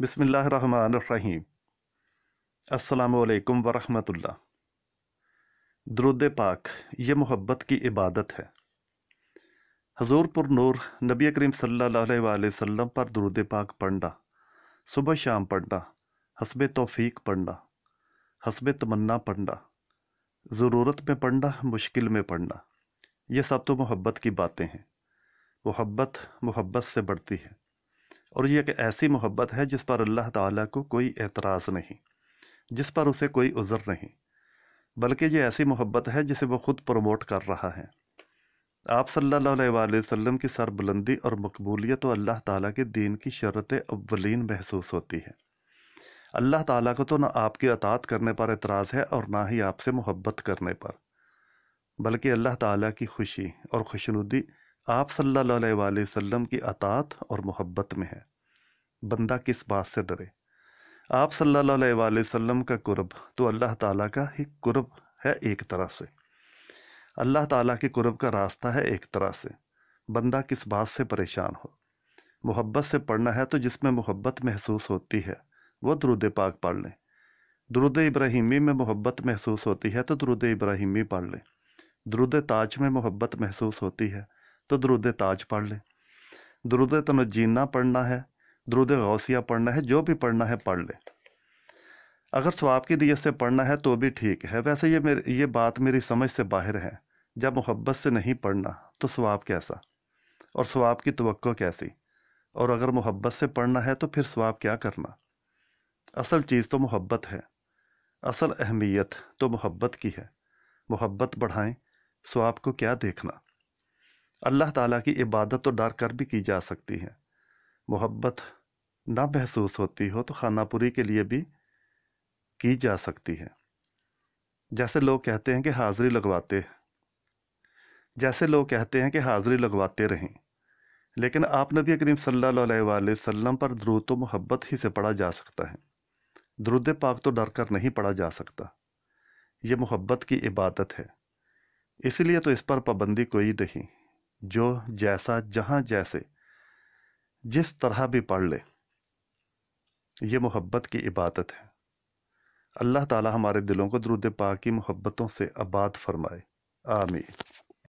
बिसमीम अल्लाम वरहमतुल्ला दरुद पाक ये मोहब्बत की इबादत है हजूर पुर नूर नबी करीम सल्लल्लाहु अलैहि वसल्लम पर दरुद पाक पढ़ना सुबह शाम पढ़ना हसब तौफीक पढ़ना हसब तमन्ना पढ़ना ज़रूरत में पढ़ना मुश्किल में पढ़ना ये सब तो मोहब्बत की बातें हैं मोहब्बत मोहब्बत से बढ़ती है और ये एक ऐसी मोहब्बत है जिस पर अल्लाह ताला को कोई एतराज़ नहीं जिस पर उसे कोई उज़र नहीं बल्कि ये ऐसी मोहब्बत है जिसे वो ख़ुद प्रमोट कर रहा है आप सल्लल्लाहु अलैहि वसल्लम की सरबुलंदी और मकबूलियत तो अल्लाह ताला के दीन की शरत अवलिन महसूस होती है अल्लाह ताला को तो ना आपकी अतात करने पर एतराज़ है और ना ही आपसे मोहब्बत करने पर बल्कि अल्लाह ताला की खुशी और खुशनुदी आप सल्लाम की अतात और मोहब्बत में है बंदा किस बात से डरे आप सल्लाम का कुर्ब तो अल्लाह ताला का ही कुर्ब है एक तरह से अल्लाह ताला के कुर्ब का रास्ता है एक तरह से बंदा किस बात से परेशान हो मोहब्बत से पढ़ना है तो जिसमें मोहब्बत महसूस होती है वह दरुद पाक पढ़ लें दरुद इब्राहिमी में मोहब्बत महसूस होती है तो दरुद इब्राहिमी पढ़ लें दरुद ताज में मोहब्बत महसूस होती है तो दरुद ताज पढ़ लें दरुद तनजीना पढ़ना है दरुद गौसिया पढ़ना है जो भी पढ़ना है पढ़ लें अगर स्वाब की नीयत से पढ़ना है तो भी ठीक है वैसे ये मेरी ये बात मेरी समझ से बाहर है जब मोहब्बत से नहीं पढ़ना तो स्वाब कैसा और स्वाब की तो कैसी और अगर मोहब्बत से पढ़ना है तो फिर स्वाब क्या करना असल चीज़ तो मोहब्बत है असल अहमियत तो मोहब्बत की है मोहब्बत बढ़ाएं स्वाब को क्या देखना अल्लाह ताला की इबादत तो डर कर भी की जा सकती है मोहब्बत ना महसूस होती हो तो खानापुरी के लिए भी की जा सकती है जैसे लोग कहते हैं कि हाज़री लगवाते जैसे लोग कहते हैं कि हाज़री लगवाते रहें लेकिन आप नबी करीम सल्लल्लाहु अलैहि वसल्लम पर द्रुद तो मोहब्बत ही से पढ़ा जा सकता है द्रुद पाक तो डर कर नहीं पढ़ा जा सकता ये मोहब्बत की इबादत है इसलिए तो इस पर पाबंदी कोई नहीं जो जैसा जहाँ जैसे जिस तरह भी पढ़ ले ये मोहब्बत की इबादत है अल्लाह ताला हमारे दिलों को दरुद पाक की मोहब्बतों से आबाद फरमाए आमीन